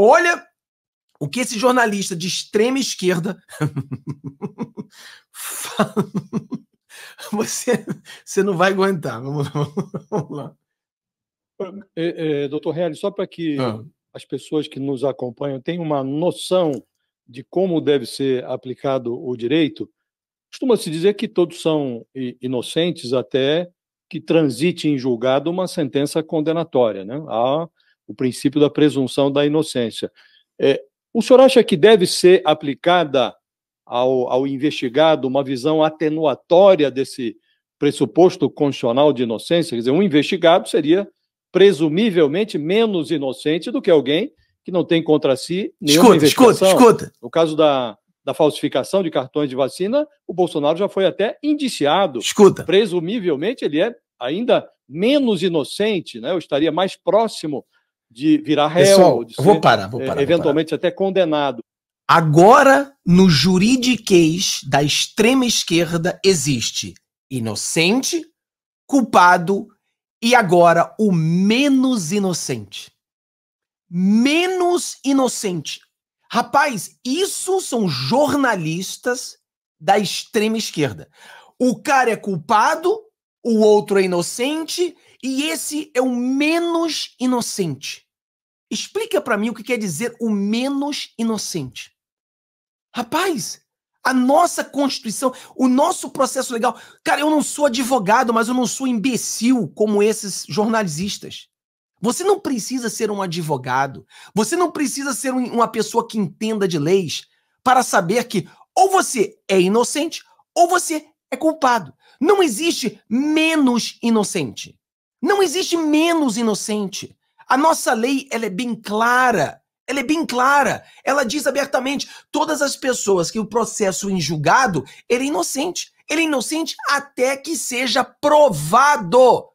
Olha o que esse jornalista de extrema esquerda. você, você não vai aguentar. Vamos lá. Vamos lá. É, é, doutor Reale, só para que ah. as pessoas que nos acompanham tenham uma noção de como deve ser aplicado o direito, costuma-se dizer que todos são inocentes até que transite em julgado uma sentença condenatória. Né? Há o princípio da presunção da inocência. É, o senhor acha que deve ser aplicada ao, ao investigado uma visão atenuatória desse pressuposto constitucional de inocência? Quer dizer, um investigado seria presumivelmente menos inocente do que alguém que não tem contra si nenhuma escuta, investigação. Escuta, escuta. No caso da, da falsificação de cartões de vacina, o Bolsonaro já foi até indiciado. Escuta. Presumivelmente, ele é ainda menos inocente, né? Eu estaria mais próximo de virar réu. Pessoal, de ser, vou parar, vou é, parar. Eventualmente vou parar. até condenado. Agora, no juridiquês da extrema esquerda, existe inocente, culpado e agora o menos inocente. Menos inocente. Rapaz, isso são jornalistas da extrema esquerda. O cara é culpado, o outro é inocente e esse é o menos inocente. Explica para mim o que quer dizer o menos inocente. Rapaz, a nossa Constituição, o nosso processo legal. Cara, eu não sou advogado, mas eu não sou imbecil como esses jornalistas. Você não precisa ser um advogado, você não precisa ser um, uma pessoa que entenda de leis para saber que ou você é inocente ou você é culpado. Não existe menos inocente. Não existe menos inocente. A nossa lei, ela é bem clara. Ela é bem clara. Ela diz abertamente: todas as pessoas que o processo em julgado, ele é inocente. Ele é inocente até que seja provado.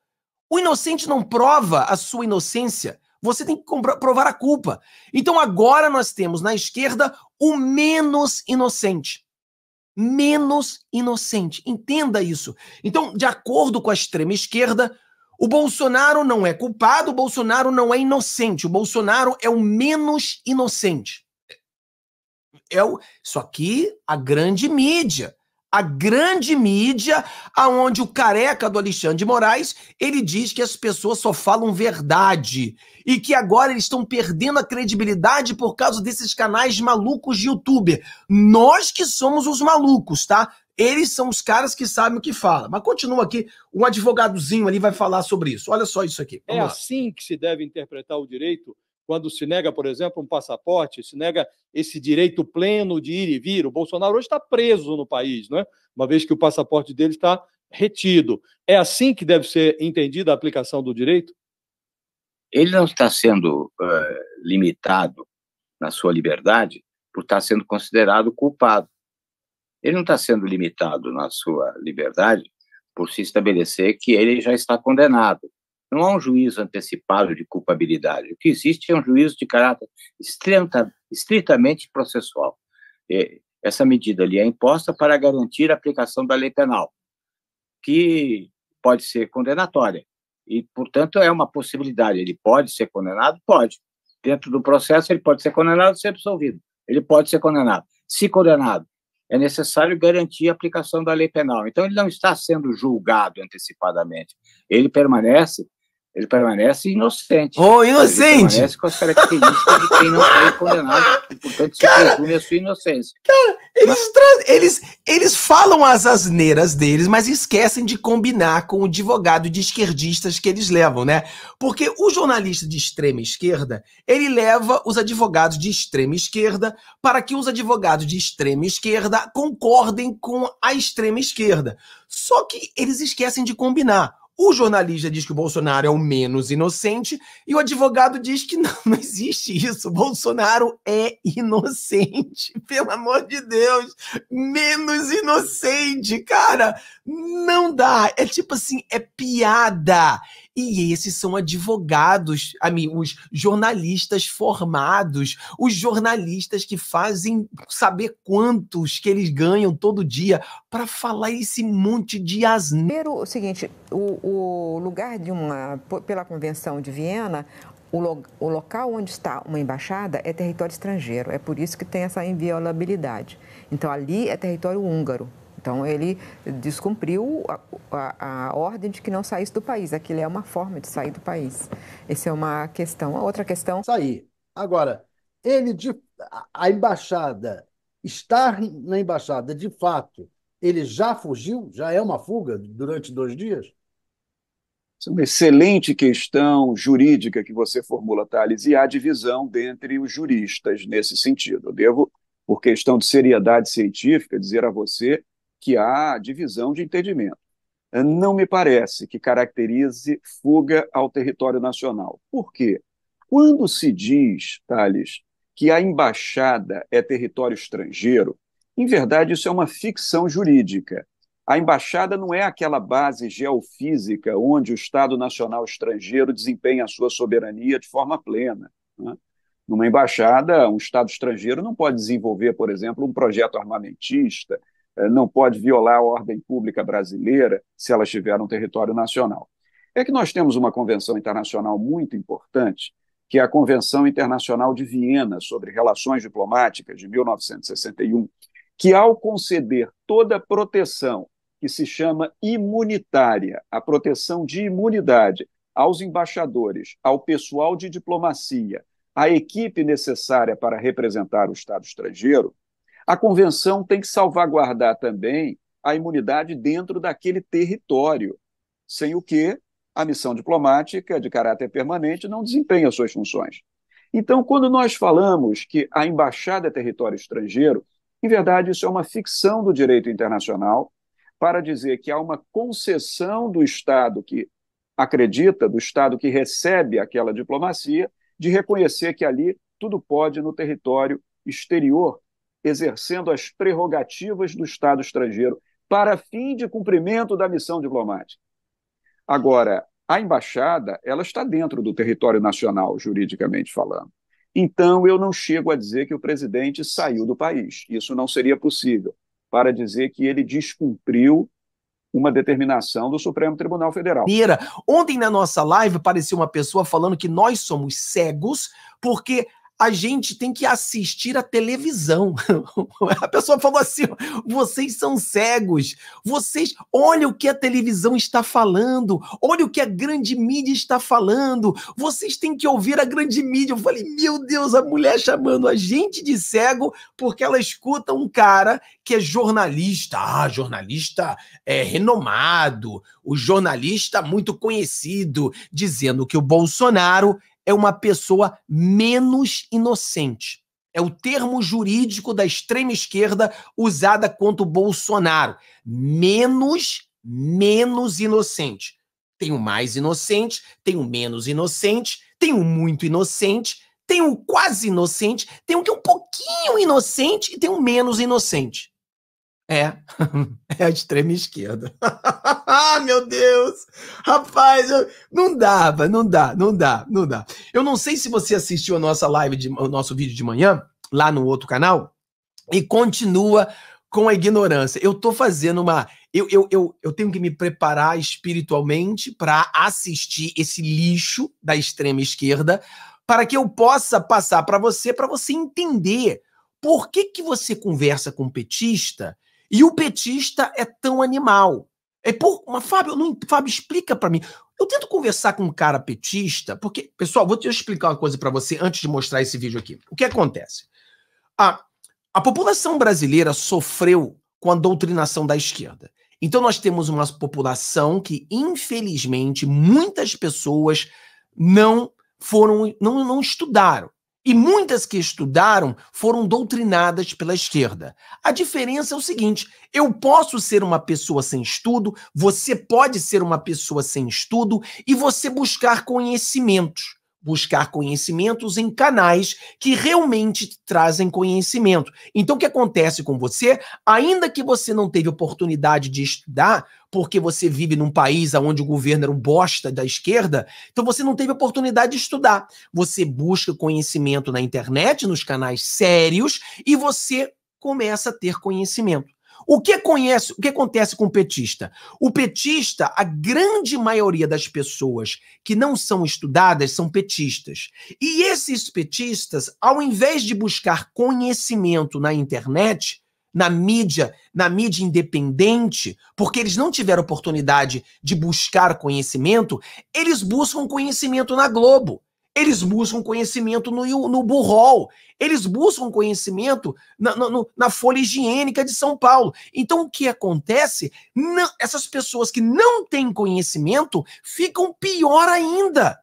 O inocente não prova a sua inocência. Você tem que provar a culpa. Então agora nós temos na esquerda o menos inocente. Menos inocente. Entenda isso. Então, de acordo com a extrema esquerda, o Bolsonaro não é culpado, o Bolsonaro não é inocente, o Bolsonaro é o menos inocente. É o, isso aqui, a grande mídia. A grande mídia, aonde o careca do Alexandre de Moraes, ele diz que as pessoas só falam verdade e que agora eles estão perdendo a credibilidade por causa desses canais malucos de YouTube. Nós que somos os malucos, tá? Eles são os caras que sabem o que fala. Mas continua aqui, um advogadozinho ali vai falar sobre isso. Olha só isso aqui. É Vamos é lá. assim que se deve interpretar o direito quando se nega, por exemplo, um passaporte, se nega esse direito pleno de ir e vir. O Bolsonaro hoje está preso no país, é? uma vez que o passaporte dele está retido. É assim que deve ser entendida a aplicação do direito? Ele não está sendo uh, limitado na sua liberdade por estar sendo considerado culpado. Ele não está sendo limitado na sua liberdade por se estabelecer que ele já está condenado. Não há um juízo antecipado de culpabilidade. O que existe é um juízo de caráter estritamente processual. Essa medida ali é imposta para garantir a aplicação da lei penal, que pode ser condenatória. E, portanto, é uma possibilidade. Ele pode ser condenado? Pode. Dentro do processo, ele pode ser condenado e ser absolvido. Ele pode ser condenado. Se condenado, é necessário garantir a aplicação da lei penal. Então, ele não está sendo julgado antecipadamente, ele permanece ele permanece inocente. Oh, inocente! Ele permanece com as características de quem não foi condenado, portanto, se presume a sua inocência. Cara, eles, mas... eles, eles falam as asneiras deles, mas esquecem de combinar com o advogado de esquerdistas que eles levam, né? Porque o jornalista de extrema esquerda, ele leva os advogados de extrema esquerda para que os advogados de extrema esquerda concordem com a extrema esquerda. Só que eles esquecem de combinar o jornalista diz que o Bolsonaro é o menos inocente e o advogado diz que não, não existe isso. O Bolsonaro é inocente, pelo amor de Deus. Menos inocente, cara. Não dá. É tipo assim, é piada. E esses são advogados, amigos, jornalistas formados, os jornalistas que fazem saber quantos que eles ganham todo dia para falar esse monte de asneira. O seguinte, o, o lugar de uma, pela Convenção de Viena, o, local onde está uma embaixada é território estrangeiro, é por isso que tem essa inviolabilidade. Então, ali é território húngaro. Então, ele descumpriu a, a, a, ordem de que não saísse do país. Aquilo é uma forma de sair do país. Essa é uma questão. A outra questão. Sair. Agora, ele de, a embaixada, estar na embaixada, de fato, ele já fugiu? Já é uma fuga durante dois dias? Essa é uma excelente questão jurídica que você formula, Thales, e há divisão dentre os juristas nesse sentido. Eu devo, por questão de seriedade científica, dizer a você que há divisão de entendimento. Não me parece que caracterize fuga ao território nacional. Por quê? Quando se diz, Thales, que a embaixada é território estrangeiro, em verdade isso é uma ficção jurídica. A embaixada não é aquela base geofísica onde o Estado Nacional Estrangeiro desempenha a sua soberania de forma plena. Né? Numa embaixada, um Estado estrangeiro não pode desenvolver, por exemplo, um projeto armamentista, eh, não pode violar a ordem pública brasileira se ela estiver no território nacional. É que nós temos uma convenção internacional muito importante, que é a Convenção Internacional de Viena sobre Relações Diplomáticas de 1961, que ao conceder toda a proteção que se chama imunitária, a proteção de imunidade aos embaixadores, ao pessoal de diplomacia, à equipe necessária para representar o Estado estrangeiro, a convenção tem que salvaguardar também a imunidade dentro daquele território, sem o que a missão diplomática de caráter permanente não desempenha suas funções. Então, quando nós falamos que a embaixada é território estrangeiro, em verdade isso é uma ficção do direito internacional para dizer que há uma concessão do Estado que acredita, do Estado que recebe aquela diplomacia, de reconhecer que ali tudo pode no território exterior exercendo as prerrogativas do Estado estrangeiro para fim de cumprimento da missão diplomática. Agora, a embaixada, ela está dentro do território nacional, juridicamente falando. Então, eu não chego a dizer que o presidente saiu do país. Isso não seria possível, para dizer que ele descumpriu uma determinação do Supremo Tribunal Federal. Mira, ontem na nossa live apareceu uma pessoa falando que nós somos cegos porque a gente tem que assistir a televisão. a pessoa falou assim: vocês são cegos, vocês. Olha o que a televisão está falando, olha o que a grande mídia está falando, vocês têm que ouvir a grande mídia. Eu falei: meu Deus, a mulher chamando a gente de cego porque ela escuta um cara que é jornalista, ah, jornalista é, renomado, o jornalista muito conhecido, dizendo que o Bolsonaro é uma pessoa menos inocente. É o termo jurídico da extrema esquerda usada contra o Bolsonaro. Menos, menos inocente. Tem o mais inocente, tem o menos inocente, tem o muito inocente, tem o quase inocente, tem o que é um pouquinho inocente e tem o menos inocente. É. É a extrema esquerda. ah, meu Deus! Rapaz, eu... não dava, não dá, não dá, não dá. Eu não sei se você assistiu a nossa live, de, o nosso vídeo de manhã, lá no outro canal, e continua com a ignorância. Eu tô fazendo uma. Eu, eu, eu, eu tenho que me preparar espiritualmente para assistir esse lixo da extrema esquerda, para que eu possa passar para você, para você entender por que, que você conversa com petista e o petista é tão animal. É por, mas Fábio, não, Fábio, explica para mim. Eu tento conversar com um cara petista, porque, pessoal, vou te explicar uma coisa para você antes de mostrar esse vídeo aqui. O que acontece? A, a população brasileira sofreu com a doutrinação da esquerda. Então nós temos uma população que, infelizmente, muitas pessoas não foram, não, não estudaram. E muitas que estudaram foram doutrinadas pela esquerda. A diferença é o seguinte: eu posso ser uma pessoa sem estudo, você pode ser uma pessoa sem estudo e você buscar conhecimentos buscar conhecimentos em canais que realmente trazem conhecimento. Então, o que acontece com você, ainda que você não teve oportunidade de estudar, porque você vive num país onde o governo era um bosta da esquerda, então você não teve oportunidade de estudar. Você busca conhecimento na internet, nos canais sérios, e você começa a ter conhecimento. O que, conhece, o que acontece com o petista? O petista, a grande maioria das pessoas que não são estudadas são petistas. E esses petistas, ao invés de buscar conhecimento na internet, na mídia, na mídia independente, porque eles não tiveram oportunidade de buscar conhecimento, eles buscam conhecimento na Globo. Eles buscam conhecimento no, no burrol, eles buscam conhecimento na, no, na folha higiênica de São Paulo. Então, o que acontece? Não, essas pessoas que não têm conhecimento ficam pior ainda.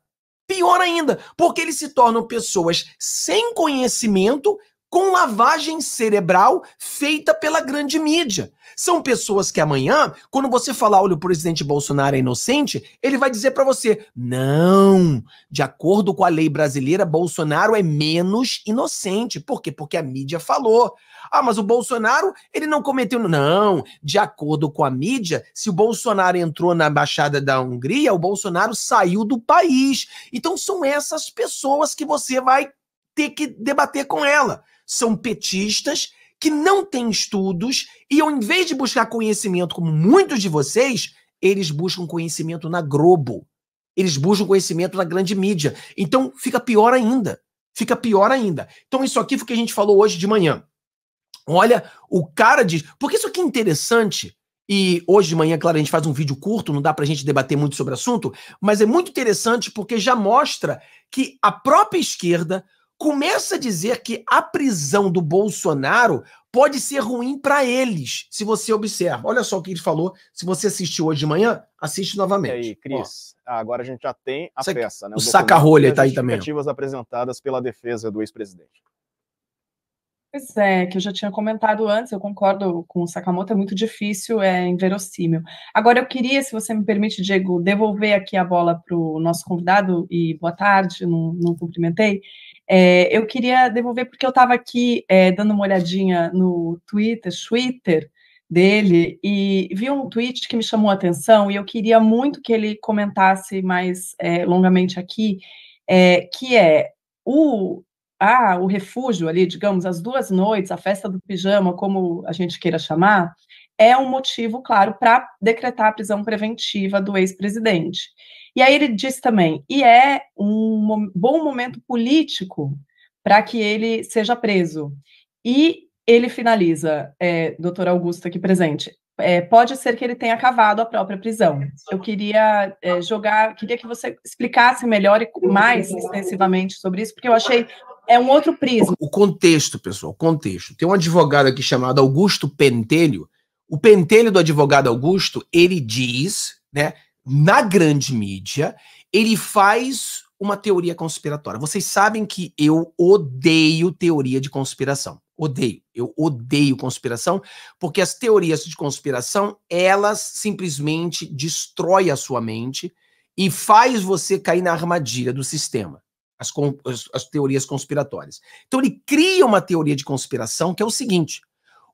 Pior ainda, porque eles se tornam pessoas sem conhecimento, com lavagem cerebral feita pela grande mídia. São pessoas que amanhã, quando você falar, olha, o presidente Bolsonaro é inocente, ele vai dizer para você: não, de acordo com a lei brasileira, Bolsonaro é menos inocente. Por quê? Porque a mídia falou. Ah, mas o Bolsonaro, ele não cometeu. Não, de acordo com a mídia, se o Bolsonaro entrou na Embaixada da Hungria, o Bolsonaro saiu do país. Então são essas pessoas que você vai ter que debater com ela. São petistas que não tem estudos e, ao invés de buscar conhecimento, como muitos de vocês, eles buscam conhecimento na Globo. Eles buscam conhecimento na grande mídia. Então, fica pior ainda. Fica pior ainda. Então, isso aqui foi o que a gente falou hoje de manhã. Olha, o cara diz. Porque isso aqui é interessante. E hoje de manhã, claro, a gente faz um vídeo curto, não dá para a gente debater muito sobre o assunto, mas é muito interessante porque já mostra que a própria esquerda começa a dizer que a prisão do Bolsonaro pode ser ruim para eles, se você observa. Olha só o que ele falou. Se você assistiu hoje de manhã, assiste novamente. E aí, Cris, ah, agora a gente já tem a peça. Né? O, o saca-rolha está aí também. As apresentadas pela defesa do ex-presidente. Pois é, que eu já tinha comentado antes, eu concordo com o Sakamoto, é muito difícil, é inverossímil. Agora, eu queria, se você me permite, Diego, devolver aqui a bola para o nosso convidado, e boa tarde, não, não cumprimentei. É, eu queria devolver, porque eu estava aqui é, dando uma olhadinha no Twitter, Twitter dele, e vi um tweet que me chamou a atenção, e eu queria muito que ele comentasse mais é, longamente aqui, é, que é o, ah, o refúgio ali, digamos, as duas noites, a festa do pijama, como a gente queira chamar, é um motivo, claro, para decretar a prisão preventiva do ex-presidente. E aí ele diz também, e é um bom momento político para que ele seja preso. E ele finaliza, é, doutor Augusto aqui presente, é, pode ser que ele tenha cavado a própria prisão. Eu queria é, jogar, queria que você explicasse melhor e mais extensivamente sobre isso, porque eu achei é um outro prisma. O contexto, pessoal, contexto. Tem um advogado aqui chamado Augusto Pentelho. O pentelho do advogado Augusto, ele diz, né, na grande mídia, ele faz uma teoria conspiratória. Vocês sabem que eu odeio teoria de conspiração. Odeio. Eu odeio conspiração, porque as teorias de conspiração, elas simplesmente destrói a sua mente e faz você cair na armadilha do sistema. As, as, as teorias conspiratórias. Então ele cria uma teoria de conspiração que é o seguinte: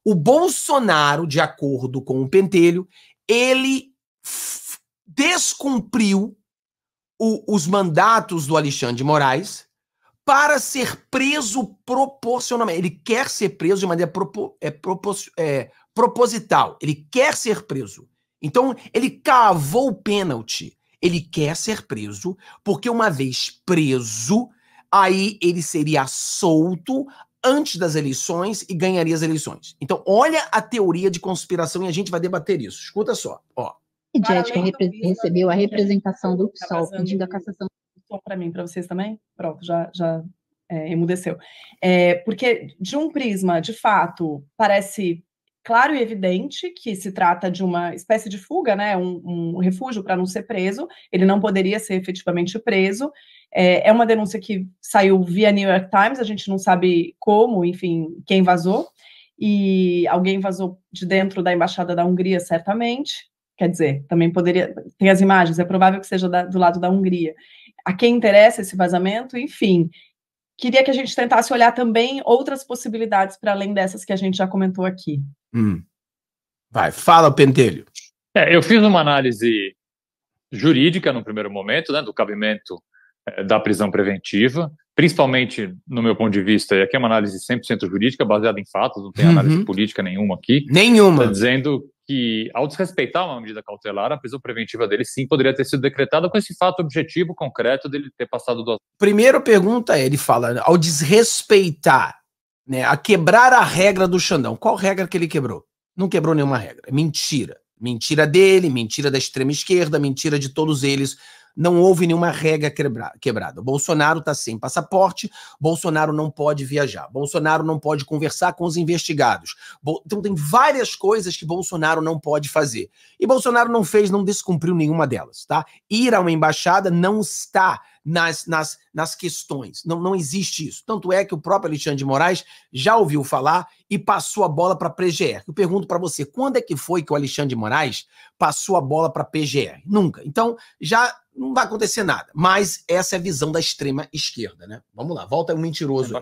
o Bolsonaro, de acordo com o Pentelho, ele descumpriu o, os mandatos do Alexandre de Moraes para ser preso proporcionalmente. Ele quer ser preso de maneira propo, é, propos, é, proposital. Ele quer ser preso. Então, ele cavou o pênalti. Ele quer ser preso, porque uma vez preso, aí ele seria solto antes das eleições e ganharia as eleições. Então, olha a teoria de conspiração e a gente vai debater isso. Escuta só, ó. Midiética recebeu a representação tá do PSOL pedindo a cassação. Para mim, para vocês também? Pronto, já, já é, emudeceu. É, porque, de um prisma, de fato, parece claro e evidente que se trata de uma espécie de fuga, né? um, um refúgio para não ser preso. Ele não poderia ser efetivamente preso. É, é, uma denúncia que saiu via New York Times, a gente não sabe como, enfim, quem vazou. E alguém vazou de dentro da embaixada da Hungria, certamente. Quer dizer, também poderia. Tem as imagens, é provável que seja da, do lado da Hungria. A quem interessa esse vazamento, enfim. Queria que a gente tentasse olhar também outras possibilidades para além dessas que a gente já comentou aqui. Hum. Vai, fala, Pentelho. É, eu fiz uma análise jurídica no primeiro momento, né, do cabimento é, da prisão preventiva, principalmente no meu ponto de vista, e aqui é uma análise 100% jurídica, baseada em fatos, não tem uhum. análise política nenhuma aqui. Nenhuma. Tá dizendo que, ao desrespeitar uma medida cautelar, a prisão preventiva dele sim poderia ter sido decretada com esse fato objetivo concreto dele ter passado do. Primeira pergunta é: ele fala, né, ao desrespeitar, né, a quebrar a regra do Xandão, qual regra que ele quebrou? Não quebrou nenhuma regra. Mentira. Mentira dele, mentira da extrema esquerda, mentira de todos eles não houve nenhuma regra quebrada. Bolsonaro está sem passaporte, Bolsonaro não pode viajar, Bolsonaro não pode conversar com os investigados. Então tem várias coisas que Bolsonaro não pode fazer. E Bolsonaro não fez, não descumpriu nenhuma delas, tá? Ir a uma embaixada não está nas, nas, nas questões, não, não existe isso. Tanto é que o próprio Alexandre de Moraes já ouviu falar e passou a bola para a PGR. Eu pergunto para você, quando é que foi que o Alexandre de Moraes passou a bola para a PGR? Nunca. Então, já não vai acontecer nada. Mas essa é a visão da extrema esquerda, né? Vamos lá, volta o um mentiroso.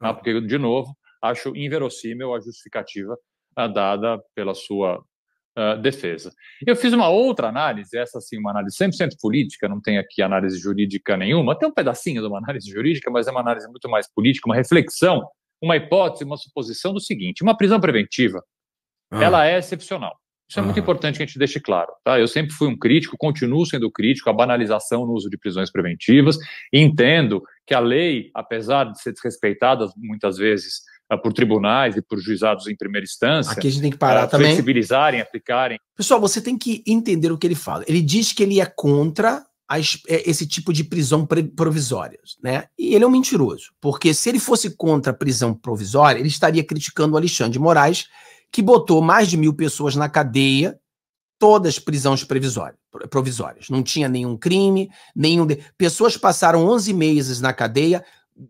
não porque, de novo, acho inverossímil a justificativa ah, dada pela sua uh, defesa. Eu fiz uma outra análise, essa sim, uma análise 100% política, não tem aqui análise jurídica nenhuma, tem um pedacinho de uma análise jurídica, mas é uma análise muito mais política, uma reflexão, uma hipótese, uma suposição do seguinte: uma prisão preventiva, ah. ela é excepcional. Isso é muito importante que a gente deixe claro. Tá? Eu sempre fui um crítico, continuo sendo crítico, à banalização no uso de prisões preventivas. entendo que a lei, apesar de ser desrespeitada muitas vezes ah, por tribunais e por juizados em primeira instância. Aqui a gente tem que parar ah, também. Flexibilizarem, aplicarem. Pessoal, você tem que entender o que ele fala. Ele diz que ele é contra é, esse tipo de prisão provisória, né? E ele é um mentiroso, porque se ele fosse contra a prisão provisória, ele estaria criticando o Alexandre de Moraes, que botou mais de mil pessoas na cadeia, todas prisões provisórias. Não tinha nenhum crime, nenhum. De... Pessoas passaram 11 meses na cadeia,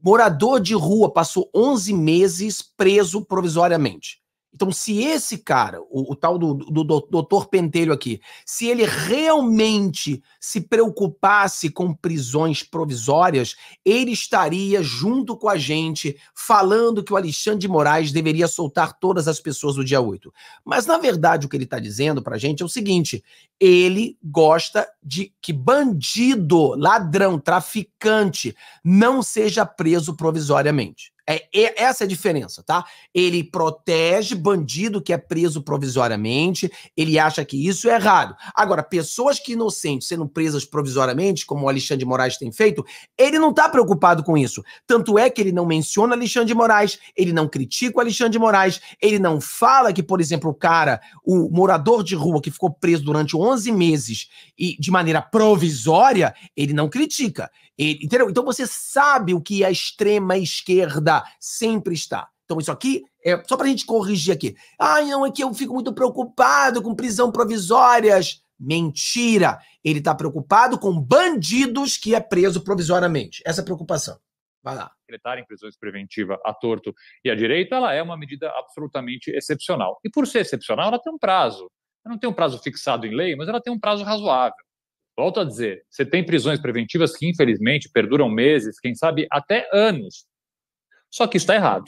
morador de rua passou 11 meses preso provisoriamente. Então, se esse cara, o, o tal do, do, do doutor Pentelho aqui, se ele realmente se preocupasse com prisões provisórias, ele estaria junto com a gente falando que o Alexandre de Moraes deveria soltar todas as pessoas no dia 8. Mas, na verdade, o que ele está dizendo para a gente é o seguinte: ele gosta de que bandido, ladrão, traficante não seja preso provisoriamente. É, é, essa é a diferença, tá? Ele protege bandido que é preso provisoriamente, ele acha que isso é errado. Agora, pessoas que inocentes sendo presas provisoriamente, como o Alexandre de Moraes tem feito, ele não tá preocupado com isso. Tanto é que ele não menciona Alexandre de Moraes, ele não critica o Alexandre de Moraes, ele não fala que, por exemplo, o cara, o morador de rua que ficou preso durante 11 meses e de maneira provisória, ele não critica. Ele, entendeu? Então você sabe o que é a extrema esquerda mudar. Sempre está. Então, isso aqui é só para a gente corrigir aqui. Ah, não, é que eu fico muito preocupado com prisão provisórias. Mentira! Ele está preocupado com bandidos que é preso provisoriamente. Essa é a preocupação. Vai lá. Decretar em prisões preventiva a torto e a direito, ela é uma medida absolutamente excepcional. E por ser excepcional, ela tem um prazo. Ela não tem um prazo fixado em lei, mas ela tem um prazo razoável. Volto a dizer, você tem prisões preventivas que, infelizmente, perduram meses, quem sabe até anos. Só que isso está errado.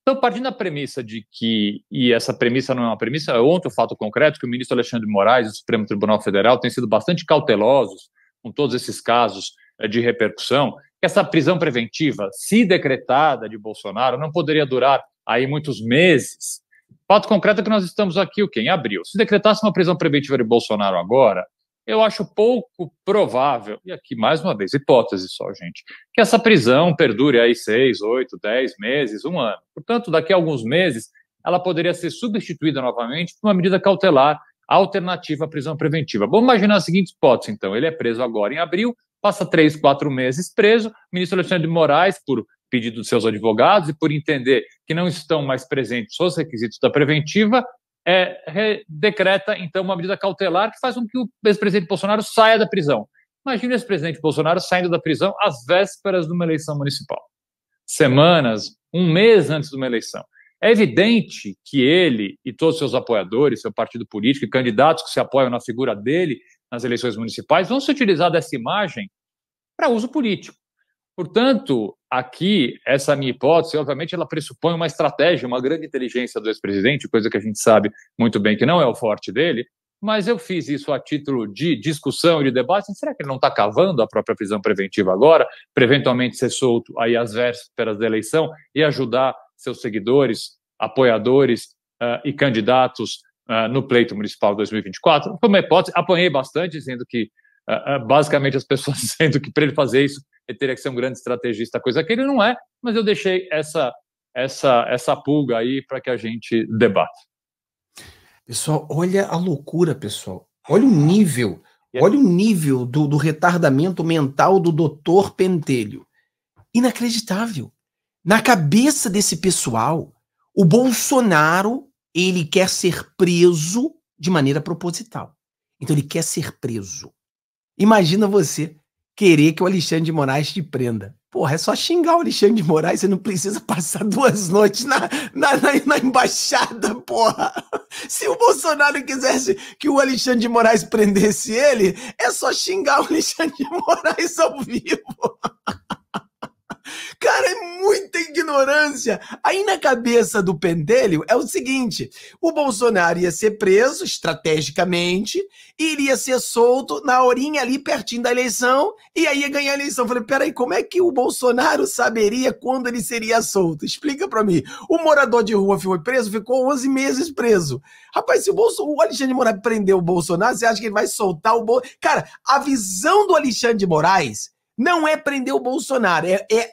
Então, partindo da premissa de que, e essa premissa não é uma premissa, é outro fato concreto, que o ministro Alexandre de Moraes, do Supremo Tribunal Federal, tem sido bastante cautelosos com todos esses casos eh, de repercussão, que essa prisão preventiva, se decretada de Bolsonaro, não poderia durar aí muitos meses. Fato concreto é que nós estamos aqui, o quê? Em abril. Se decretasse uma prisão preventiva de Bolsonaro agora, eu acho pouco provável, e aqui mais uma vez, hipótese só, gente, que essa prisão perdure aí seis, oito, dez meses, um ano. Portanto, daqui a alguns meses, ela poderia ser substituída novamente por uma medida cautelar alternativa à prisão preventiva. Vamos imaginar a seguinte hipótese, então: ele é preso agora em abril, passa três, quatro meses preso, o ministro Alexandre de Moraes, por pedido dos seus advogados e por entender que não estão mais presentes os requisitos da preventiva, é, decreta, então, uma medida cautelar que faz com que o ex-presidente Bolsonaro saia da prisão. Imagina o ex-presidente Bolsonaro saindo da prisão às vésperas de uma eleição municipal. Semanas, um mês antes de uma eleição. É evidente que ele e todos seus apoiadores, seu partido político e candidatos que se apoiam na figura dele nas eleições municipais vão se utilizar dessa imagem para uso político. Portanto, aqui, essa minha hipótese, obviamente, ela pressupõe uma estratégia, uma grande inteligência do ex-presidente, coisa que a gente sabe muito bem que não é o forte dele, mas eu fiz isso a título de discussão e de debate. Será que ele não está cavando a própria prisão preventiva agora, para eventualmente ser solto aí às vésperas da eleição e ajudar seus seguidores, apoiadores uh, e candidatos uh, no pleito municipal 2024? Foi uma hipótese, apanhei bastante, dizendo que, uh, basicamente, as pessoas dizendo que para ele fazer isso ele teria que ser um grande estrategista, coisa que ele não é, mas eu deixei essa, essa, essa pulga aí para que a gente debata. Pessoal, olha a loucura, pessoal. Olha o nível, é olha o nível do, do retardamento mental do doutor Pentelho. Inacreditável. Na cabeça desse pessoal, o Bolsonaro, ele quer ser preso de maneira proposital. Então ele quer ser preso. Imagina você querer que o Alexandre de Moraes te prenda. Porra, é só xingar o Alexandre de Moraes, você não precisa passar duas noites na, na, na, na embaixada, porra. Se o Bolsonaro quisesse que o Alexandre de Moraes prendesse ele, é só xingar o Alexandre de Moraes ao vivo. Cara, é muita ignorância. Aí na cabeça do pendelho é o seguinte: o Bolsonaro ia ser preso estrategicamente, iria ser solto na horinha ali pertinho da eleição, e aí ia ganhar a eleição. falei, peraí, como é que o Bolsonaro saberia quando ele seria solto? Explica para mim. O morador de rua foi preso, ficou 11 meses preso. Rapaz, se o, Bolso... o Alexandre de Moraes prendeu o Bolsonaro, você acha que ele vai soltar o Bolsonaro? Cara, a visão do Alexandre de Moraes não é prender o Bolsonaro, é, é,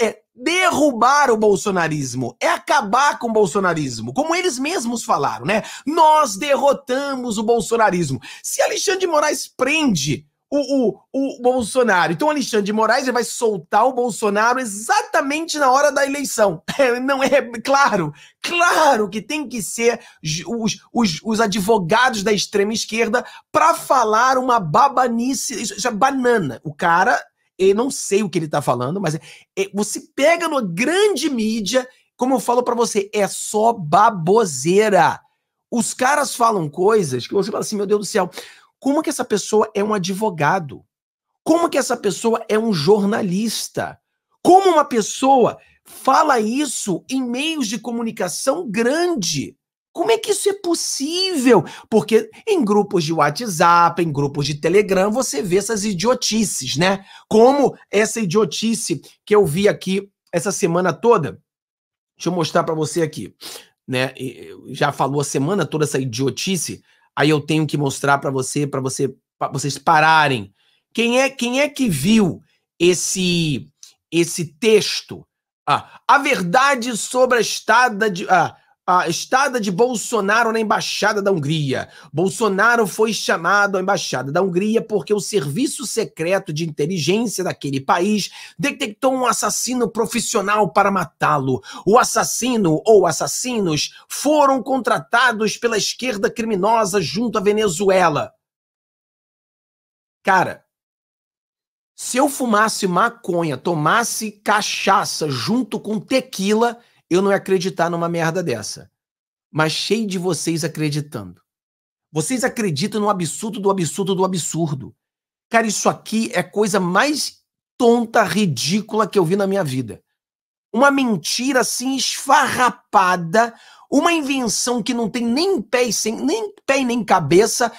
é derrubar o bolsonarismo, é acabar com o bolsonarismo, como eles mesmos falaram, né? Nós derrotamos o bolsonarismo. Se Alexandre de Moraes prende o, o, o Bolsonaro. Então, Alexandre de Moraes vai soltar o Bolsonaro exatamente na hora da eleição. É, não é, é claro, claro que tem que ser os, os, os advogados da extrema esquerda para falar uma babanice, isso é banana. O cara, eu não sei o que ele tá falando, mas é, é, você pega numa grande mídia, como eu falo para você, é só baboseira. Os caras falam coisas que você fala assim, meu Deus do céu. Como que essa pessoa é um advogado? Como que essa pessoa é um jornalista? Como uma pessoa fala isso em meios de comunicação grande? Como é que isso é possível? Porque em grupos de WhatsApp, em grupos de Telegram, você vê essas idiotices, né? Como essa idiotice que eu vi aqui essa semana toda. Deixa eu mostrar para você aqui, né? Já falou a semana toda essa idiotice Aí eu tenho que mostrar para você, para você, vocês pararem. Quem é, quem é que viu esse esse texto? Ah, a verdade sobre a estada de ah, a estada de Bolsonaro na embaixada da Hungria. Bolsonaro foi chamado à embaixada da Hungria porque o serviço secreto de inteligência daquele país detectou um assassino profissional para matá-lo. O assassino ou assassinos foram contratados pela esquerda criminosa junto à Venezuela. Cara, se eu fumasse maconha, tomasse cachaça junto com tequila, eu não acreditar numa merda dessa. Mas cheio de vocês acreditando. Vocês acreditam no absurdo do absurdo do absurdo. Cara, isso aqui é a coisa mais tonta, ridícula que eu vi na minha vida. Uma mentira assim esfarrapada, uma invenção que não tem nem pé e sem, nem pé nem cabeça.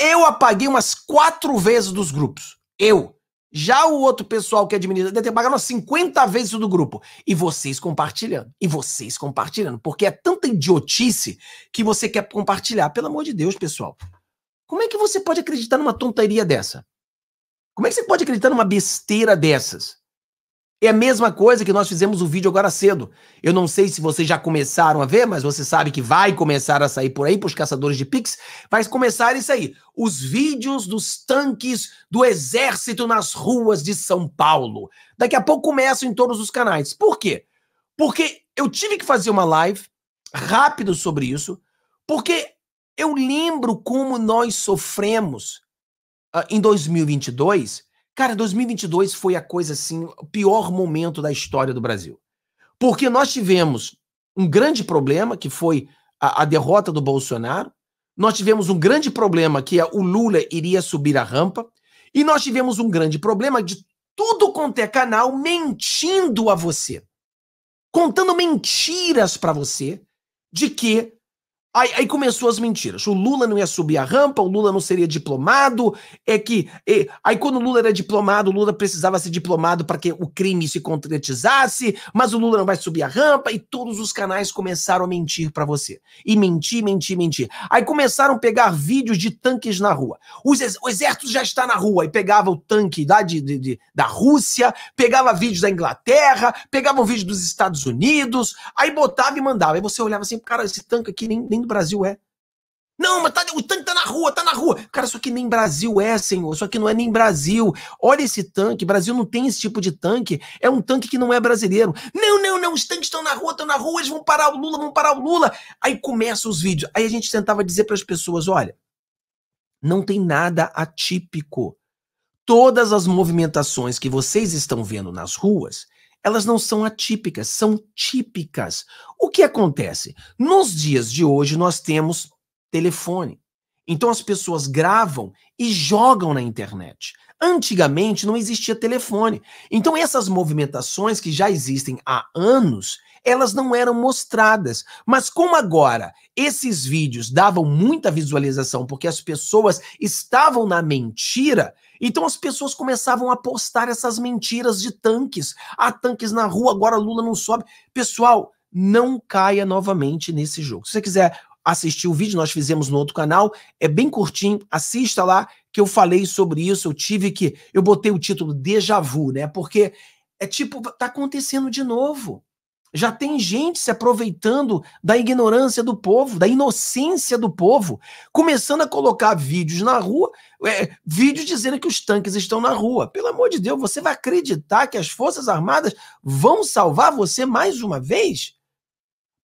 Eu apaguei umas quatro vezes dos grupos. Eu. Já o outro pessoal que administra deve ter pagado 50 vezes isso do grupo. E vocês compartilhando. E vocês compartilhando. Porque é tanta idiotice que você quer compartilhar. Pelo amor de Deus, pessoal. Como é que você pode acreditar numa tonteria dessa? Como é que você pode acreditar numa besteira dessas? É a mesma coisa que nós fizemos o vídeo agora cedo. Eu não sei se vocês já começaram a ver, mas você sabe que vai começar a sair por aí para os caçadores de Pix. Vai começar isso aí. Os vídeos dos tanques do exército nas ruas de São Paulo. Daqui a pouco começam em todos os canais. Por quê? Porque eu tive que fazer uma live rápido sobre isso, porque eu lembro como nós sofremos uh, em 2022 Cara, 2022 foi a coisa assim, o pior momento da história do Brasil. Porque nós tivemos um grande problema, que foi a, a derrota do Bolsonaro, nós tivemos um grande problema, que é o Lula iria subir a rampa, e nós tivemos um grande problema de tudo quanto é canal mentindo a você, contando mentiras para você de que Aí, aí, começou as mentiras. O Lula não ia subir a rampa, o Lula não seria diplomado. É que. É, aí, quando o Lula era diplomado, o Lula precisava ser diplomado para que o crime se concretizasse, mas o Lula não vai subir a rampa, e todos os canais começaram a mentir para você. E mentir, mentir, mentir. Aí começaram a pegar vídeos de tanques na rua. Os, o exército já está na rua, e pegava o tanque lá de, de, de da Rússia, pegava vídeos da Inglaterra, pegava um vídeo dos Estados Unidos, aí botava e mandava. Aí você olhava assim, cara, esse tanque aqui nem, nem Brasil é. Não, mas tá, o tanque tá na rua, tá na rua. Cara, só que nem Brasil é, senhor. Só que não é nem Brasil. Olha esse tanque. Brasil não tem esse tipo de tanque. É um tanque que não é brasileiro. Não, não, não. Os tanques estão na rua, estão na rua. Eles vão parar o Lula, vão parar o Lula. Aí começam os vídeos. Aí a gente tentava dizer para as pessoas: olha, não tem nada atípico. Todas as movimentações que vocês estão vendo nas ruas elas não são atípicas, são típicas. O que acontece? Nos dias de hoje, nós temos telefone. Então as pessoas gravam e jogam na internet. Antigamente não existia telefone. Então essas movimentações que já existem há anos, elas não eram mostradas. Mas como agora esses vídeos davam muita visualização porque as pessoas estavam na mentira, então as pessoas começavam a postar essas mentiras de tanques. Há ah, tanques na rua, agora Lula não sobe. Pessoal, não caia novamente nesse jogo. Se você quiser assistir o vídeo, nós fizemos no outro canal, é bem curtinho, assista lá que eu falei sobre isso, eu tive que, eu botei o título Deja Vu, né? Porque é tipo, tá acontecendo de novo. Já tem gente se aproveitando da ignorância do povo, da inocência do povo, começando a colocar vídeos na rua, é, vídeos dizendo que os tanques estão na rua. Pelo amor de Deus, você vai acreditar que as Forças Armadas vão salvar você mais uma vez?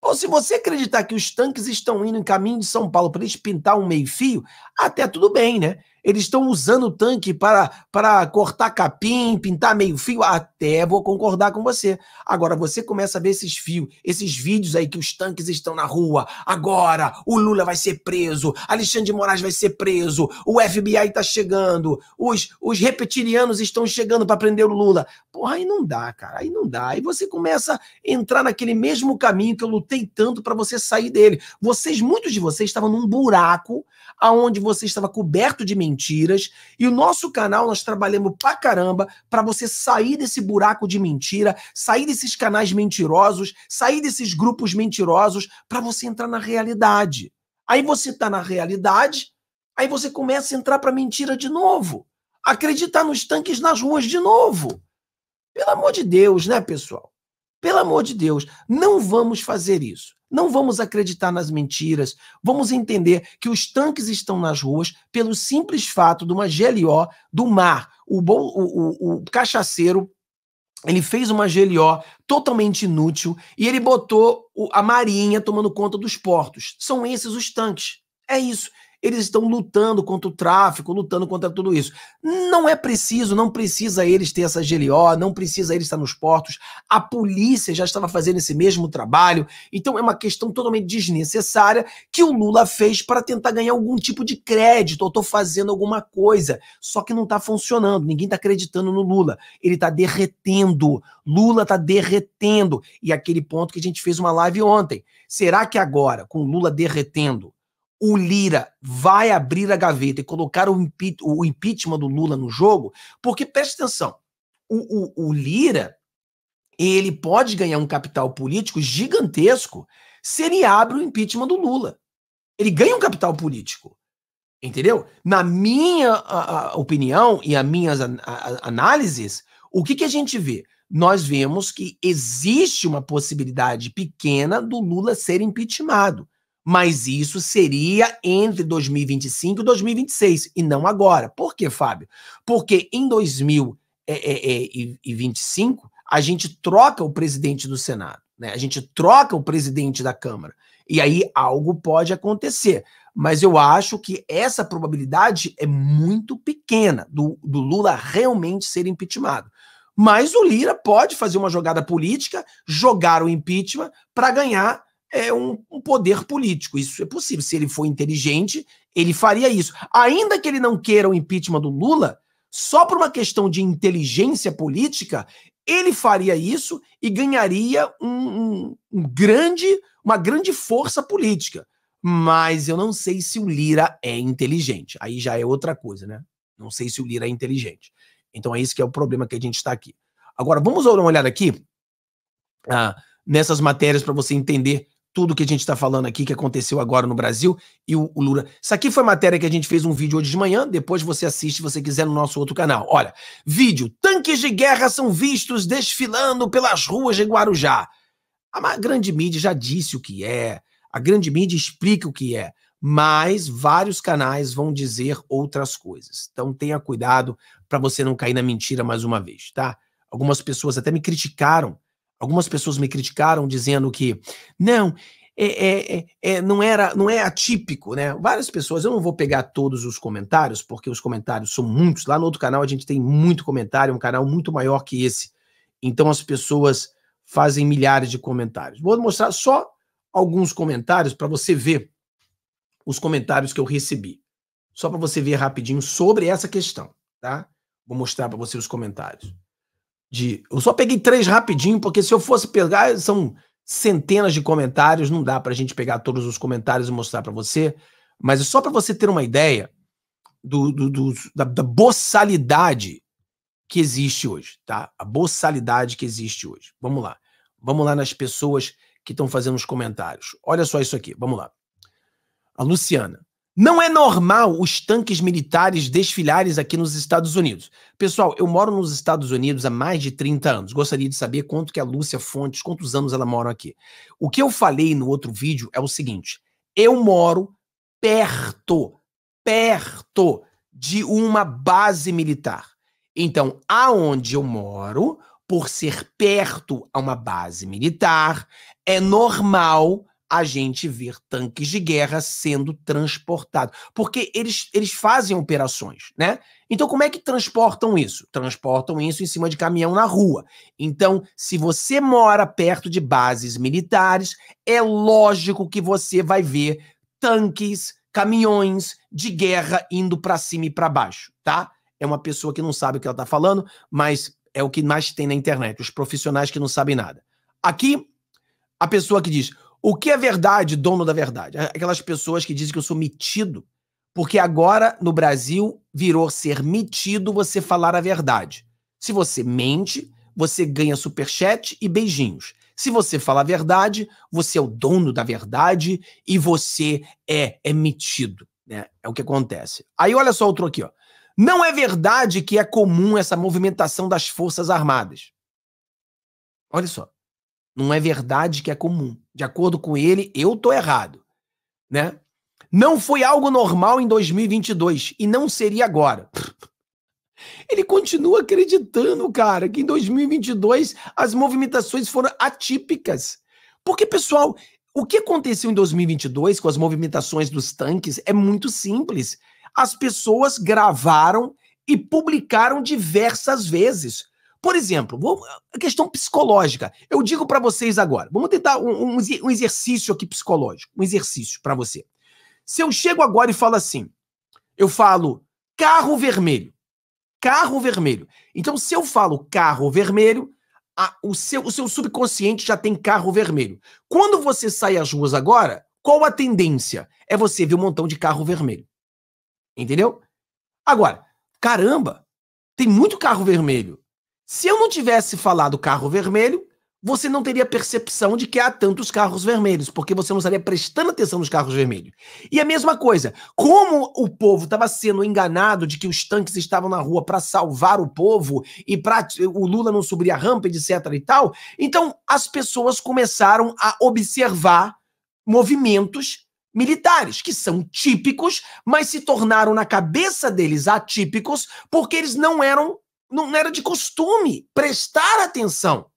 Ou se você acreditar que os tanques estão indo em caminho de São Paulo para eles pintar um meio-fio, até tudo bem, né? Eles estão usando o tanque para, para cortar capim, pintar meio fio, até vou concordar com você. Agora você começa a ver esses fios, esses vídeos aí que os tanques estão na rua. Agora o Lula vai ser preso, Alexandre de Moraes vai ser preso, o FBI está chegando, os, os reptilianos estão chegando para prender o Lula. Porra, aí não dá, cara, aí não dá. Aí você começa a entrar naquele mesmo caminho que eu lutei tanto para você sair dele. Vocês, muitos de vocês estavam num buraco aonde você estava coberto de mentiras. E o nosso canal nós trabalhamos pra caramba para você sair desse buraco de mentira, sair desses canais mentirosos, sair desses grupos mentirosos para você entrar na realidade. Aí você tá na realidade, aí você começa a entrar para mentira de novo, acreditar nos tanques nas ruas de novo. Pelo amor de Deus, né, pessoal? Pelo amor de Deus, não vamos fazer isso. Não vamos acreditar nas mentiras. Vamos entender que os tanques estão nas ruas pelo simples fato de uma GLO do mar. O, o, o, o cachaceiro ele fez uma GLO totalmente inútil e ele botou a marinha tomando conta dos portos. São esses os tanques. É isso. Eles estão lutando contra o tráfico, lutando contra tudo isso. Não é preciso, não precisa eles ter essa GLO, não precisa eles estar nos portos. A polícia já estava fazendo esse mesmo trabalho. Então é uma questão totalmente desnecessária que o Lula fez para tentar ganhar algum tipo de crédito. Eu estou fazendo alguma coisa. Só que não está funcionando. Ninguém está acreditando no Lula. Ele está derretendo. Lula está derretendo. E é aquele ponto que a gente fez uma live ontem. Será que agora, com Lula derretendo, o Lira vai abrir a gaveta e colocar o, impe o impeachment do Lula no jogo, porque preste atenção, o, o, o Lira ele pode ganhar um capital político gigantesco se ele abre o impeachment do Lula. Ele ganha um capital político. Entendeu? Na minha a, a opinião e as minhas a, análises, o que, que a gente vê? Nós vemos que existe uma possibilidade pequena do Lula ser impeachmentado. Mas isso seria entre 2025 e 2026, e não agora. Por quê, Fábio? Porque em 2025, a gente troca o presidente do Senado, né? a gente troca o presidente da Câmara. E aí algo pode acontecer. Mas eu acho que essa probabilidade é muito pequena do, do Lula realmente ser impeachment. Mas o Lira pode fazer uma jogada política, jogar o impeachment para ganhar é, um, um, poder político. Isso é possível. Se ele for inteligente, ele faria isso. Ainda que ele não queira o impeachment do Lula, só por uma questão de inteligência política, ele faria isso e ganharia um, um, um grande, uma grande força política. Mas eu não sei se o Lira é inteligente. Aí já é outra coisa, né? Não sei se o Lira é inteligente. Então é isso que é o problema que a gente está aqui. Agora, vamos dar uma olhada aqui ah, nessas matérias para você entender tudo que a gente está falando aqui, que aconteceu agora no Brasil, e o, o, Lula. Isso aqui foi matéria que a gente fez um vídeo hoje de manhã, depois você assiste se você quiser no nosso outro canal. Olha, vídeo: tanques de guerra são vistos desfilando pelas ruas de Guarujá. A grande mídia já disse o que é, a grande mídia explica o que é, mas vários canais vão dizer outras coisas. Então tenha cuidado para você não cair na mentira mais uma vez, tá? Algumas pessoas até me criticaram Algumas pessoas me criticaram dizendo que não é, é, é, é, não era não é atípico, né? Várias pessoas, eu não vou pegar todos os comentários porque os comentários são muitos. Lá no outro canal a gente tem muito comentário, um canal muito maior que esse. Então as pessoas fazem milhares de comentários. Vou mostrar só alguns comentários para você ver os comentários que eu recebi. Só para você ver rapidinho sobre essa questão, tá? Vou mostrar para você os comentários de. Eu só peguei três rapidinho, porque se eu fosse pegar, são centenas de comentários, não dá para a gente pegar todos os comentários e mostrar para você, mas é só para você ter uma ideia do, do, do da, da, boçalidade que existe hoje, tá? A boçalidade que existe hoje. Vamos lá. Vamos lá nas pessoas que estão fazendo os comentários. Olha só isso aqui, vamos lá. A Luciana. Não é normal os tanques militares desfilarem aqui nos Estados Unidos. Pessoal, eu moro nos Estados Unidos há mais de 30 anos. Gostaria de saber quanto que a Lúcia Fontes, quantos anos ela mora aqui. O que eu falei no outro vídeo é o seguinte: eu moro perto, perto de uma base militar. Então, aonde eu moro, por ser perto a uma base militar, é normal a gente ver tanques de guerra sendo transportados. Porque eles, eles fazem operações, né? Então, como é que transportam isso? Transportam isso em cima de caminhão na rua. Então, se você mora perto de bases militares, é lógico que você vai ver tanques, caminhões de guerra indo para cima e para baixo, tá? É uma pessoa que não sabe o que ela tá falando, mas é o que mais tem na internet, os profissionais que não sabem nada. Aqui, a pessoa que diz: o que é verdade, dono da verdade? Aquelas pessoas que dizem que eu sou metido, porque agora no Brasil virou ser metido você falar a verdade. Se você mente, você ganha superchat e beijinhos. Se você fala a verdade, você é o dono da verdade e você é, é metido. Né? É o que acontece. Aí olha só outro aqui. Ó. Não é verdade que é comum essa movimentação das Forças Armadas. Olha só. Não é verdade que é comum. De acordo com ele, eu tô errado, né? Não foi algo normal em 2022 e não seria agora. Ele continua acreditando, cara, que em 2022 as movimentações foram atípicas. Porque, pessoal, o que aconteceu em 2022 com as movimentações dos tanques é muito simples. As pessoas gravaram e publicaram diversas vezes. Por exemplo, vou, a questão psicológica. Eu digo para vocês agora, vamos tentar um, um, um exercício aqui psicológico, um exercício para você. Se eu chego agora e falo assim, eu falo carro vermelho, carro vermelho. Então, se eu falo carro vermelho, a, o, seu, o seu subconsciente já tem carro vermelho. Quando você sai às ruas agora, qual a tendência? É você ver um montão de carro vermelho. Entendeu? Agora, caramba, tem muito carro vermelho. Se eu não tivesse falado carro vermelho, você não teria percepção de que há tantos carros vermelhos, porque você não estaria prestando atenção nos carros vermelhos. E a mesma coisa, como o povo estava sendo enganado de que os tanques estavam na rua para salvar o povo e para o Lula não subir a rampa, etc e tal, então as pessoas começaram a observar movimentos militares, que são típicos, mas se tornaram na cabeça deles atípicos porque eles não eram não era de costume prestar atenção.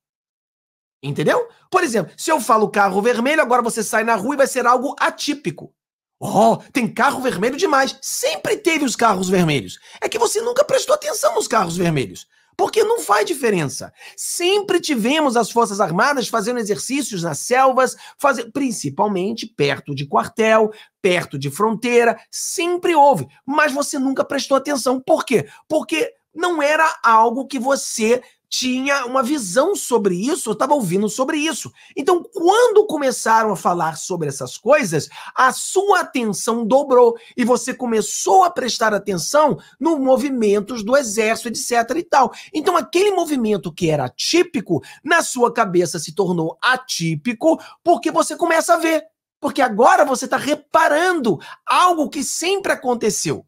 Entendeu? Por exemplo, se eu falo carro vermelho, agora você sai na rua e vai ser algo atípico. Oh, tem carro vermelho demais. Sempre teve os carros vermelhos. É que você nunca prestou atenção nos carros vermelhos. Porque não faz diferença. Sempre tivemos as Forças Armadas fazendo exercícios nas selvas, fazer, principalmente perto de quartel, perto de fronteira. Sempre houve. Mas você nunca prestou atenção. Por quê? Porque não era algo que você tinha uma visão sobre isso, estava ouvindo sobre isso. Então, quando começaram a falar sobre essas coisas, a sua atenção dobrou e você começou a prestar atenção nos movimentos do exército, etc e tal. Então, aquele movimento que era típico, na sua cabeça se tornou atípico, porque você começa a ver, porque agora você está reparando algo que sempre aconteceu.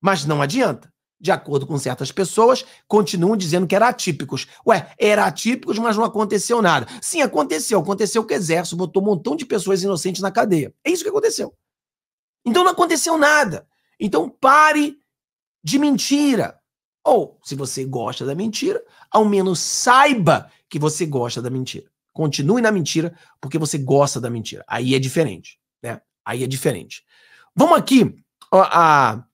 Mas não adianta de acordo com certas pessoas, continuam dizendo que eram atípicos. Ué, era atípicos, mas não aconteceu nada. Sim, aconteceu. Aconteceu que o exército botou um montão de pessoas inocentes na cadeia. É isso que aconteceu. Então não aconteceu nada. Então pare de mentira. Ou, se você gosta da mentira, ao menos saiba que você gosta da mentira. Continue na mentira porque você gosta da mentira. Aí é diferente, né? Aí é diferente. Vamos aqui a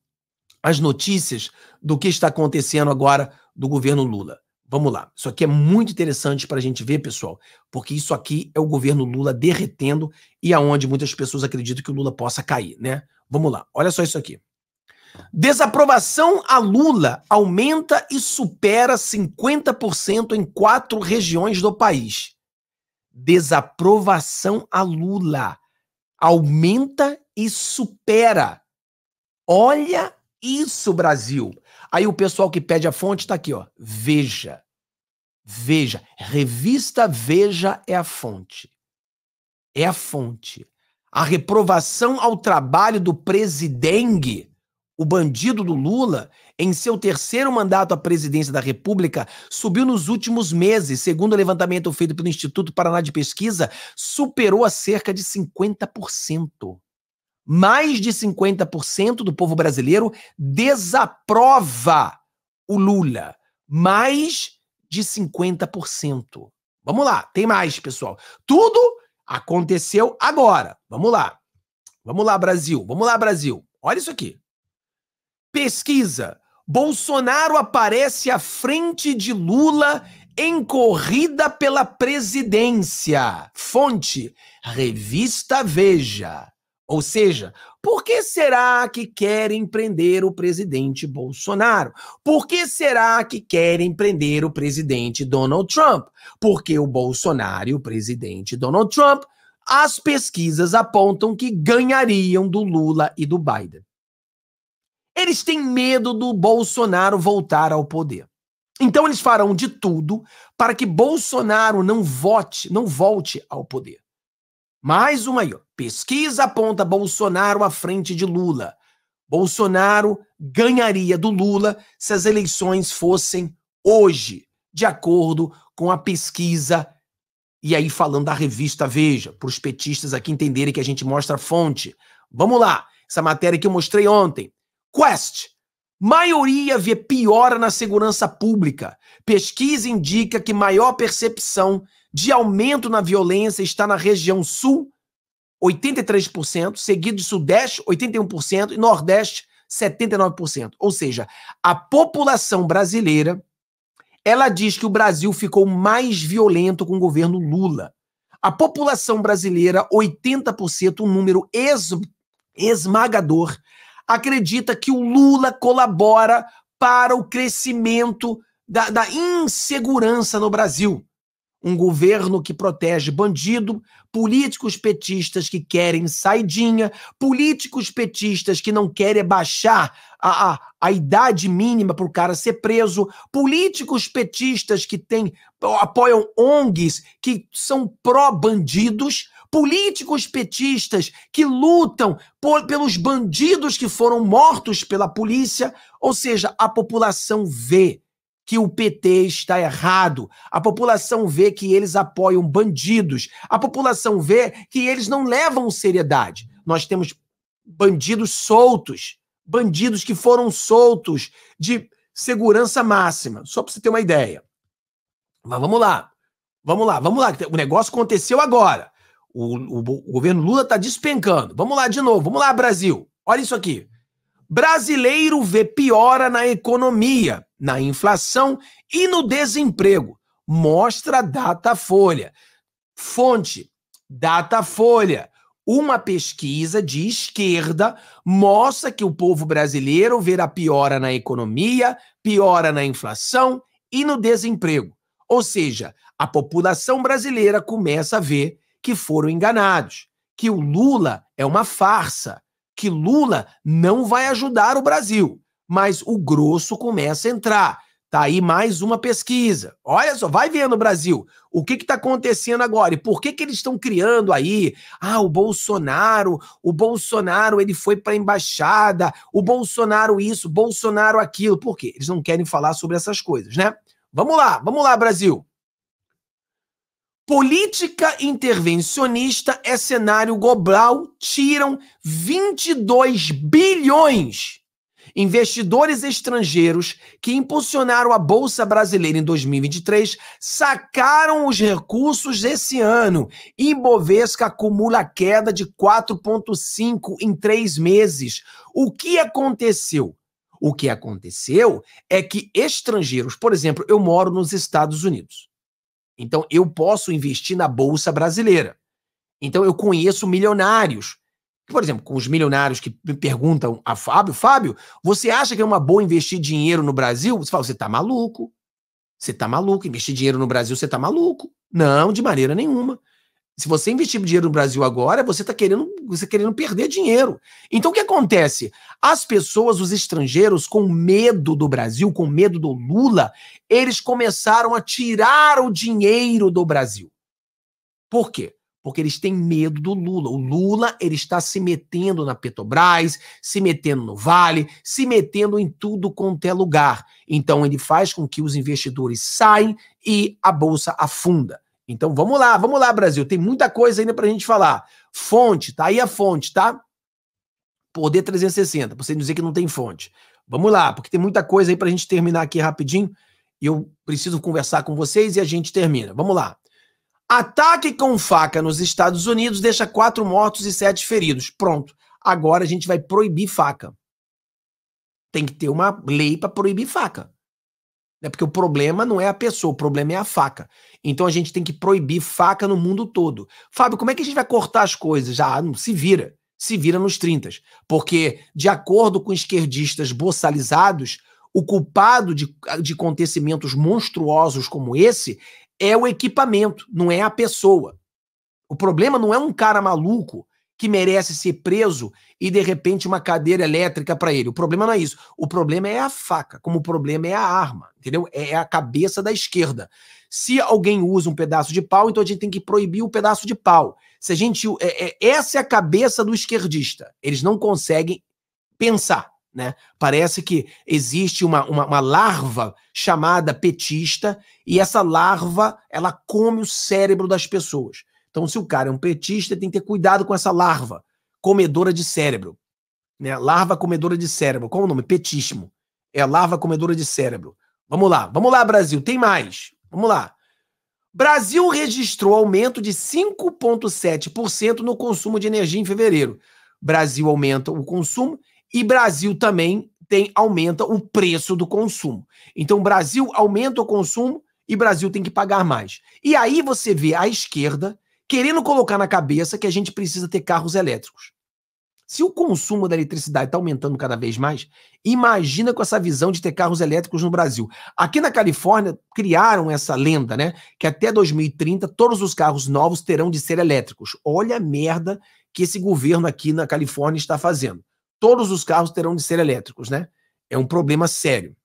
as notícias do que está acontecendo agora do governo Lula. Vamos lá. Isso aqui é muito interessante para a gente ver, pessoal, porque isso aqui é o governo Lula derretendo e aonde muitas pessoas acreditam que o Lula possa cair, né? Vamos lá. Olha só isso aqui. Desaprovação a Lula aumenta e supera 50% em quatro regiões do país. Desaprovação a Lula aumenta e supera. Olha isso, Brasil. Aí o pessoal que pede a fonte está aqui, ó. Veja. Veja. Revista Veja é a fonte. É a fonte. A reprovação ao trabalho do presidente, o bandido do Lula, em seu terceiro mandato à presidência da República, subiu nos últimos meses, segundo o levantamento feito pelo Instituto Paraná de Pesquisa, superou a cerca de 50% mais de 50% do povo brasileiro desaprova o Lula. Mais de 50%. Vamos lá, tem mais, pessoal. Tudo aconteceu agora. Vamos lá. Vamos lá, Brasil. Vamos lá, Brasil. Olha isso aqui. Pesquisa. Bolsonaro aparece à frente de Lula em corrida pela presidência. Fonte: Revista Veja. Ou seja, por que será que querem prender o presidente Bolsonaro? Por que será que querem prender o presidente Donald Trump? Porque o Bolsonaro e o presidente Donald Trump, as pesquisas apontam que ganhariam do Lula e do Biden. Eles têm medo do Bolsonaro voltar ao poder. Então eles farão de tudo para que Bolsonaro não vote, não volte ao poder. Mais uma aí. Ó. Pesquisa aponta Bolsonaro à frente de Lula. Bolsonaro ganharia do Lula se as eleições fossem hoje, de acordo com a pesquisa. E aí, falando da revista Veja, para os petistas aqui entenderem que a gente mostra a fonte. Vamos lá, essa matéria que eu mostrei ontem. Quest. Maioria vê piora na segurança pública. Pesquisa indica que maior percepção de aumento na violência está na região sul, 83%, seguido de sudeste, 81%, e nordeste, 79%. Ou seja, a população brasileira ela diz que o Brasil ficou mais violento com o governo Lula. A população brasileira, 80%, um número es esmagador, acredita que o Lula colabora para o crescimento da, da insegurança no Brasil um governo que protege bandido, políticos petistas que querem saidinha, políticos petistas que não querem baixar a, a, a idade mínima para o cara ser preso, políticos petistas que tem, apoiam ONGs que são pró-bandidos, políticos petistas que lutam por, pelos bandidos que foram mortos pela polícia, ou seja, a população vê que o PT está errado. A população vê que eles apoiam bandidos. A população vê que eles não levam seriedade. Nós temos bandidos soltos, bandidos que foram soltos de segurança máxima, só para você ter uma ideia. Mas vamos lá. Vamos lá, vamos lá. O negócio aconteceu agora. O, o, o governo Lula está despencando. Vamos lá de novo. Vamos lá, Brasil. Olha isso aqui. Brasileiro vê piora na economia na inflação e no desemprego. Mostra Datafolha. Fonte: Datafolha. Uma pesquisa de esquerda mostra que o povo brasileiro verá piora na economia, piora na inflação e no desemprego. Ou seja, a população brasileira começa a ver que foram enganados, que o Lula é uma farsa, que Lula não vai ajudar o Brasil mas o grosso começa a entrar. Tá aí mais uma pesquisa. Olha só, vai vendo, Brasil, o que está acontecendo agora e por que, que eles estão criando aí? Ah, o Bolsonaro, o Bolsonaro ele foi para a embaixada, o Bolsonaro isso, o Bolsonaro aquilo. Por quê? Eles não querem falar sobre essas coisas, né? Vamos lá, vamos lá, Brasil. Política intervencionista é cenário global, tiram 22 bilhões Investidores estrangeiros que impulsionaram a Bolsa Brasileira em 2023 sacaram os recursos esse ano. e Bovesca acumula queda de 4,5% em três meses. O que aconteceu? O que aconteceu é que estrangeiros, por exemplo, eu moro nos Estados Unidos. Então eu posso investir na Bolsa Brasileira. Então eu conheço milionários por exemplo, com os milionários que me perguntam a ah, Fábio, Fábio, você acha que é uma boa investir dinheiro no Brasil? Você fala, você tá maluco. Você tá maluco. Investir dinheiro no Brasil, você tá maluco. Não, de maneira nenhuma. Se você investir dinheiro no Brasil agora, você está querendo, você tá querendo perder dinheiro. Então o que acontece? As pessoas, os estrangeiros, com medo do Brasil, com medo do Lula, eles começaram a tirar o dinheiro do Brasil. Por quê? porque eles têm medo do Lula. O Lula ele está se metendo na Petrobras, se metendo no Vale, se metendo em tudo quanto é lugar. Então ele faz com que os investidores saem e a bolsa afunda. Então vamos lá, vamos lá, Brasil. Tem muita coisa ainda para a gente falar. Fonte, tá aí a fonte, tá? Poder 360, para você dizer que não tem fonte. Vamos lá, porque tem muita coisa aí para a gente terminar aqui rapidinho. eu preciso conversar com vocês e a gente termina. Vamos lá. Ataque com faca nos Estados Unidos deixa quatro mortos e sete feridos. Pronto. Agora a gente vai proibir faca. Tem que ter uma lei para proibir faca. É porque o problema não é a pessoa, o problema é a faca. Então a gente tem que proibir faca no mundo todo. Fábio, como é que a gente vai cortar as coisas? Ah, não, se vira. Se vira nos 30. Porque, de acordo com esquerdistas boçalizados, o culpado de, de acontecimentos monstruosos como esse é o equipamento, não é a pessoa. O problema não é um cara maluco que merece ser preso e de repente uma cadeira elétrica para ele. O problema não é isso. O problema é a faca, como o problema é a arma, entendeu? É, é a cabeça da esquerda. Se alguém usa um pedaço de pau, então a gente tem que proibir o um pedaço de pau. Se a gente é, é, essa é a cabeça do esquerdista. Eles não conseguem pensar. Né? Parece que existe uma, uma, uma, larva chamada petista e essa larva ela come o cérebro das pessoas. Então, se o cara é um petista, tem que ter cuidado com essa larva comedora de cérebro. Né? Larva comedora de cérebro. Qual é o nome? Petismo. É a larva comedora de cérebro. Vamos lá, vamos lá, Brasil. Tem mais. Vamos lá. Brasil registrou aumento de 5,7% no consumo de energia em fevereiro. Brasil aumenta o consumo e Brasil também tem aumenta o preço do consumo. Então, Brasil aumenta o consumo e Brasil tem que pagar mais. E aí você vê a esquerda querendo colocar na cabeça que a gente precisa ter carros elétricos. Se o consumo da eletricidade está aumentando cada vez mais, imagina com essa visão de ter carros elétricos no Brasil. Aqui na Califórnia criaram essa lenda, né? Que até 2030 todos os carros novos terão de ser elétricos. Olha a merda que esse governo aqui na Califórnia está fazendo todos os carros terão de ser elétricos, né? É um problema sério.